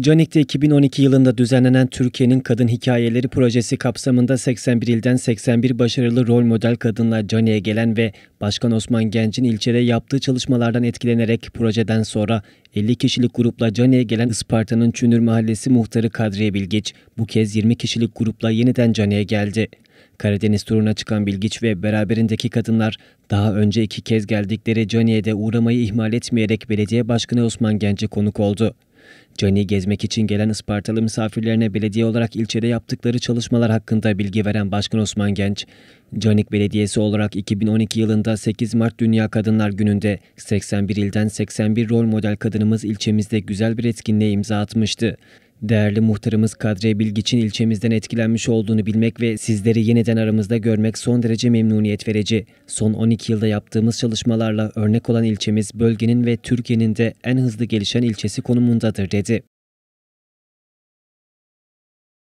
Canik'te 2012 yılında düzenlenen Türkiye'nin Kadın Hikayeleri projesi kapsamında 81 ilden 81 başarılı rol model kadınla Canik'e gelen ve Başkan Osman Genç'in ilçede yaptığı çalışmalardan etkilenerek projeden sonra 50 kişilik grupla Canik'e gelen Isparta'nın Çünür Mahallesi muhtarı Kadriye Bilgiç bu kez 20 kişilik grupla yeniden Canik'e geldi. Karadeniz turuna çıkan Bilgiç ve beraberindeki kadınlar daha önce iki kez geldikleri Canik'e de uğramayı ihmal etmeyerek belediye başkanı Osman Genç'e konuk oldu. Cani gezmek için gelen Ispartalı misafirlerine belediye olarak ilçede yaptıkları çalışmalar hakkında bilgi veren Başkan Osman Genç, Canik Belediyesi olarak 2012 yılında 8 Mart Dünya Kadınlar Günü'nde 81 ilden 81 rol model kadınımız ilçemizde güzel bir etkinliğe imza atmıştı. Değerli muhtarımız Kadriye Bilgiç'in ilçemizden etkilenmiş olduğunu bilmek ve sizleri yeniden aramızda görmek son derece memnuniyet verici. Son 12 yılda yaptığımız çalışmalarla örnek olan ilçemiz bölgenin ve Türkiye'nin de en hızlı gelişen ilçesi konumundadır dedi.